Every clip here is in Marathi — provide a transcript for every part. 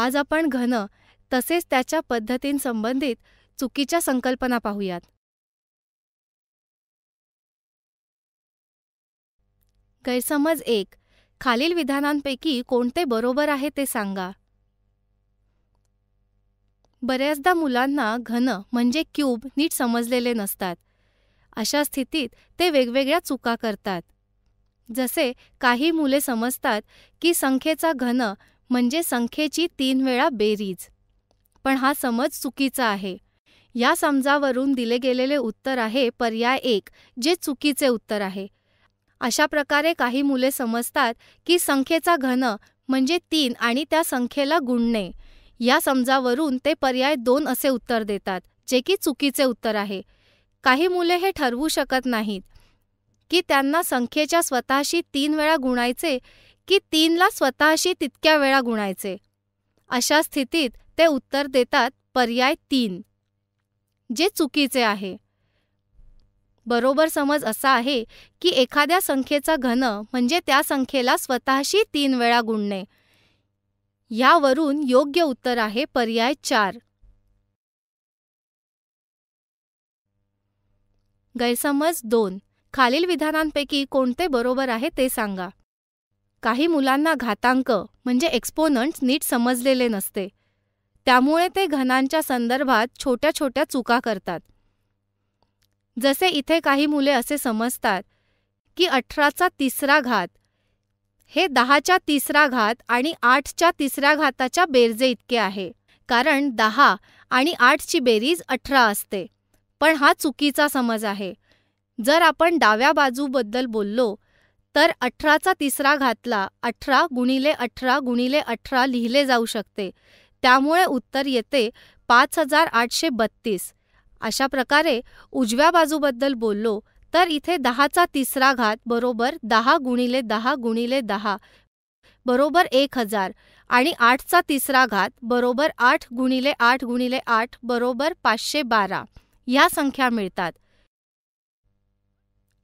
आज आपण घन तसेच त्याच्या पद्धतींसंबंधित चुकीच्या संकल्पना पाहूयात गैरसमज एक खालील विधानांपैकी कोणते बरोबर आहे ते सांगा बऱ्याचदा मुलांना घन म्हणजे क्यूब नीट समजलेले नसतात अशा स्थितीत ते वेगवेगळ्या चुका करतात जसे काही मुले समजतात की संख्येचा घन म्हणजे संख्येची तीन वेळा बेरीज पण हा समज चुकीचा आहे या समजावरून दिले गेलेले उत्तर आहे पर्याय एक जे चुकीचे उत्तर आहे अशा प्रकारे काही मुले समजतात की संख्येचा घन म्हणजे तीन आणि त्या संख्येला गुणणे या समजावरून ते पर्याय दोन असे उत्तर देतात जे की चुकीचे उत्तर आहे काही मुले हे ठरवू शकत नाहीत की त्यांना संख्येच्या स्वतःशी तीन वेळा गुणायचे की तीनला स्वतःशी तितक्या वेळा गुणायचे अशा स्थितीत ते उत्तर देतात पर्याय तीन जे चुकीचे आहे बरोबर समज असा आहे की एखाद्या संख्येचा घन म्हणजे त्या संख्येला स्वतःशी तीन वेळा गुणणे यावरून योग्य उत्तर आहे पर्याय चार गैरसमज दोन खालील विधानांपैकी कोणते बरोबर आहे ते सांगा काही मुलांना घातांक म्हणजे एक्सपोनंट्स नीट समजलेले नसते त्यामुळे ते घनांच्या संदर्भात छोट्या छोट्या चुका करतात जसे इथे काही मुले असे समजतात की अठराचा तिसरा घात हे दहाच्या तिसरा घात आणि आठच्या तिसऱ्या घाताच्या बेरजे इतके आहे कारण दहा आणि आठची बेरीज अठरा असते पण हा चुकीचा समज आहे जर आपण डाव्या बाजूबद्दल बोललो तर अठराचा तिसरा घातला अठरा गुणिले अठरा गुणिले अठरा लिहिले जाऊ शकते त्यामुळे उत्तर येते पाच हजार आठशे बत्तीस अशा प्रकारे उजव्या बाजूबद्दल बोललो तर इथे दहाचा तिसरा घात बरोबर दहा गुणिले दहा गुणिले दहा बरोबर एक हजार आणि आठचा तिसरा घात बरोबर आठ गुणिले आठ गुणिले आठ बरोबर पाचशे बारा ह्या संख्या मिळतात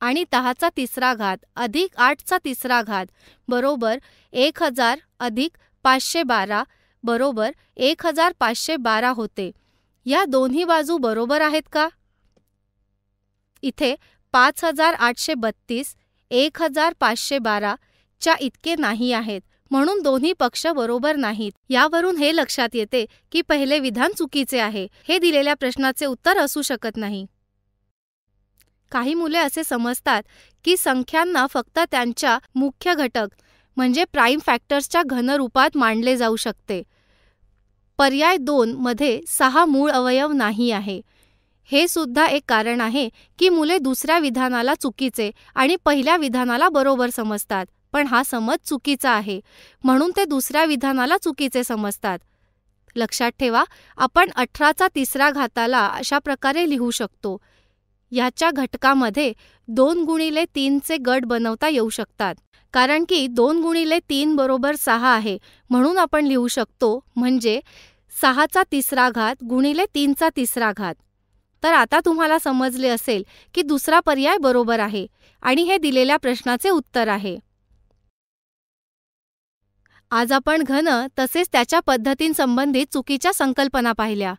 आणि दहाचा तिसरा घात अधिक आठचा तिसरा घात बरोबर एक हजार अधिक पाचशे बारा बरोबर एक हजार पाचशे बारा होते या दोन्ही बाजू बरोबर आहेत का इथे पाच हजार आठशे बत्तीस एक हजार पाचशे बारा च्या इतके नाही आहेत म्हणून दोन्ही पक्ष बरोबर नाहीत यावरून हे लक्षात येते की पहिले विधान चुकीचे आहे हे दिलेल्या प्रश्नाचे उत्तर असू शकत नाही काही मुले असे समजतात की संख्यांना फक्त त्यांच्या मुख्य घटक म्हणजे प्राईम फॅक्टर्सच्या घनरूपात मांडले जाऊ शकते पर्याय दोन मध्ये सहा मूळ अवयव नाही आहे हे सुद्धा एक कारण आहे की मुले दुसऱ्या विधानाला चुकीचे आणि पहिल्या विधानाला बरोबर समजतात पण हा समज चुकीचा आहे म्हणून ते दुसऱ्या विधानाला चुकीचे समजतात लक्षात ठेवा आपण अठराचा तिसरा घाताला अशा प्रकारे लिहू शकतो ह्याच्या घटकामध्ये दोन गुणिले तीनचे गट बनवता येऊ शकतात कारण की दोन गुणिले तीन बरोबर सहा आहे म्हणून आपण लिहू शकतो म्हणजे सहाचा तिसरा घात गुणिले तीनचा तिसरा घात तर आता तुम्हाला समजले असेल की दुसरा पर्याय बरोबर आहे आणि हे दिलेल्या प्रश्नाचे उत्तर आहे आज आपण घन तसेच त्याच्या पद्धतींसंबंधित चुकीच्या संकल्पना पाहिल्या